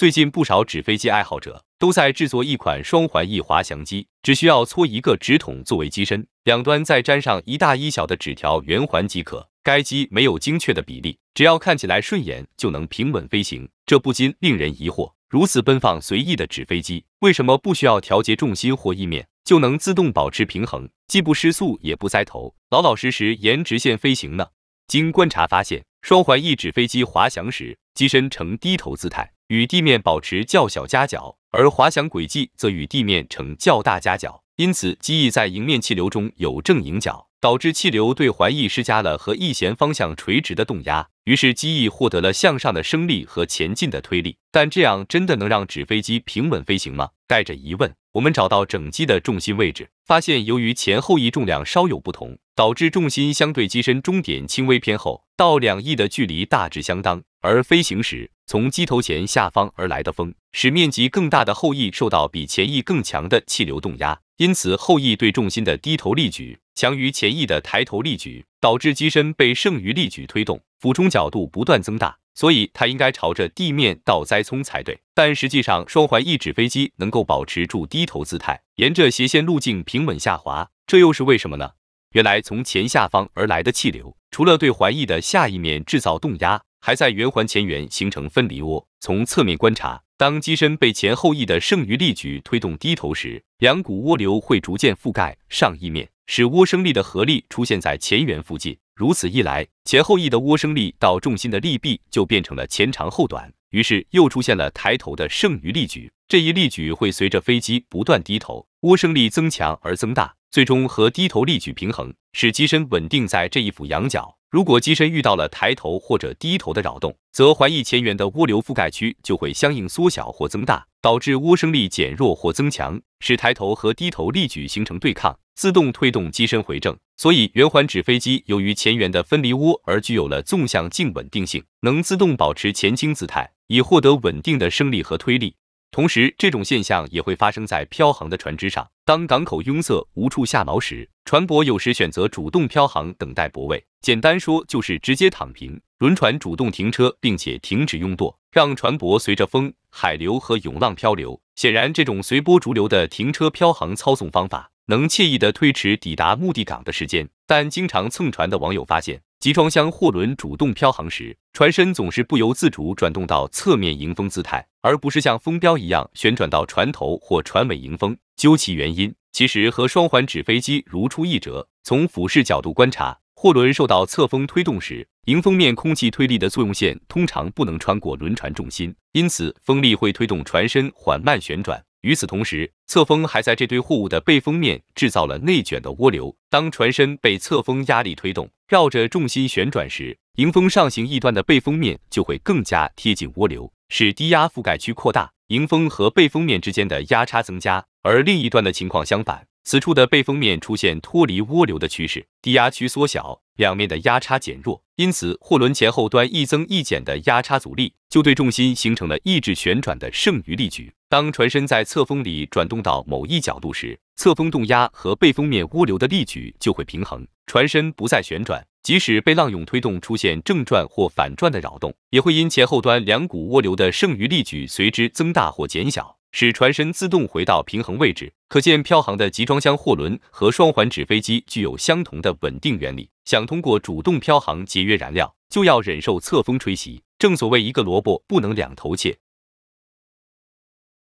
最近不少纸飞机爱好者都在制作一款双环翼滑翔机，只需要搓一个纸筒作为机身，两端再粘上一大一小的纸条圆环即可。该机没有精确的比例，只要看起来顺眼就能平稳飞行。这不禁令人疑惑：如此奔放随意的纸飞机，为什么不需要调节重心或翼面就能自动保持平衡，既不失速也不栽头，老老实实沿直线飞行呢？经观察发现，双环翼纸飞机滑翔时，机身呈低头姿态。与地面保持较小夹角，而滑翔轨迹则与地面呈较大夹角，因此机翼在迎面气流中有正迎角。导致气流对环翼施加了和翼弦方向垂直的动压，于是机翼获得了向上的升力和前进的推力。但这样真的能让纸飞机平稳飞行吗？带着疑问，我们找到整机的重心位置，发现由于前后翼重量稍有不同，导致重心相对机身中点轻微偏后，到两翼的距离大致相当。而飞行时，从机头前下方而来的风，使面积更大的后翼受到比前翼更强的气流动压，因此后翼对重心的低头力矩。强于前翼的抬头力矩，导致机身被剩余力矩推动，俯冲角度不断增大，所以它应该朝着地面倒栽葱才对。但实际上，双环翼纸飞机能够保持住低头姿态，沿着斜线路径平稳下滑，这又是为什么呢？原来，从前下方而来的气流，除了对环翼的下一面制造动压，还在圆环前缘形成分离涡。从侧面观察，当机身被前后翼的剩余力矩推动低头时，两股涡流会逐渐覆盖上翼面。使涡升力的合力出现在前缘附近，如此一来，前后翼的涡升力到重心的力臂就变成了前长后短，于是又出现了抬头的剩余力矩。这一力矩会随着飞机不断低头，涡升力增强而增大，最终和低头力矩平衡，使机身稳定在这一俯仰角。如果机身遇到了抬头或者低头的扰动，则怀疑前缘的涡流覆盖区就会相应缩小或增大，导致涡升力减弱或增强，使抬头和低头力矩形成对抗。自动推动机身回正，所以圆环纸飞机由于前缘的分离涡而具有了纵向静稳定性，能自动保持前倾姿态，以获得稳定的升力和推力。同时，这种现象也会发生在漂航的船只上。当港口拥塞无处下锚时，船舶有时选择主动漂航，等待泊位。简单说就是直接躺平，轮船主动停车并且停止拥舵，让船舶随着风、海流和涌浪漂流。显然，这种随波逐流的停车漂航操纵方法。能惬意地推迟抵达目的港的时间，但经常蹭船的网友发现，集装箱货轮主动漂航时，船身总是不由自主转动到侧面迎风姿态，而不是像风标一样旋转到船头或船尾迎风。究其原因，其实和双环纸飞机如出一辙。从俯视角度观察，货轮受到侧风推动时，迎风面空气推力的作用线通常不能穿过轮船重心，因此风力会推动船身缓慢旋转。与此同时，侧风还在这堆货物的背风面制造了内卷的涡流。当船身被侧风压力推动，绕着重心旋转时，迎风上行一端的背风面就会更加贴近涡流，使低压覆盖区扩大，迎风和背风面之间的压差增加；而另一端的情况相反，此处的背风面出现脱离涡流的趋势，低压区缩小，两面的压差减弱。因此，货轮前后端一增一减的压差阻力，就对重心形成了抑制旋转的剩余力矩。当船身在侧风里转动到某一角度时，侧风动压和背风面涡流的力矩就会平衡，船身不再旋转。即使被浪涌推动出现正转或反转的扰动，也会因前后端两股涡流的剩余力矩随之增大或减小，使船身自动回到平衡位置。可见，漂航的集装箱货轮和双环纸飞机具有相同的稳定原理。想通过主动漂航节约燃料，就要忍受侧风吹袭。正所谓，一个萝卜不能两头切。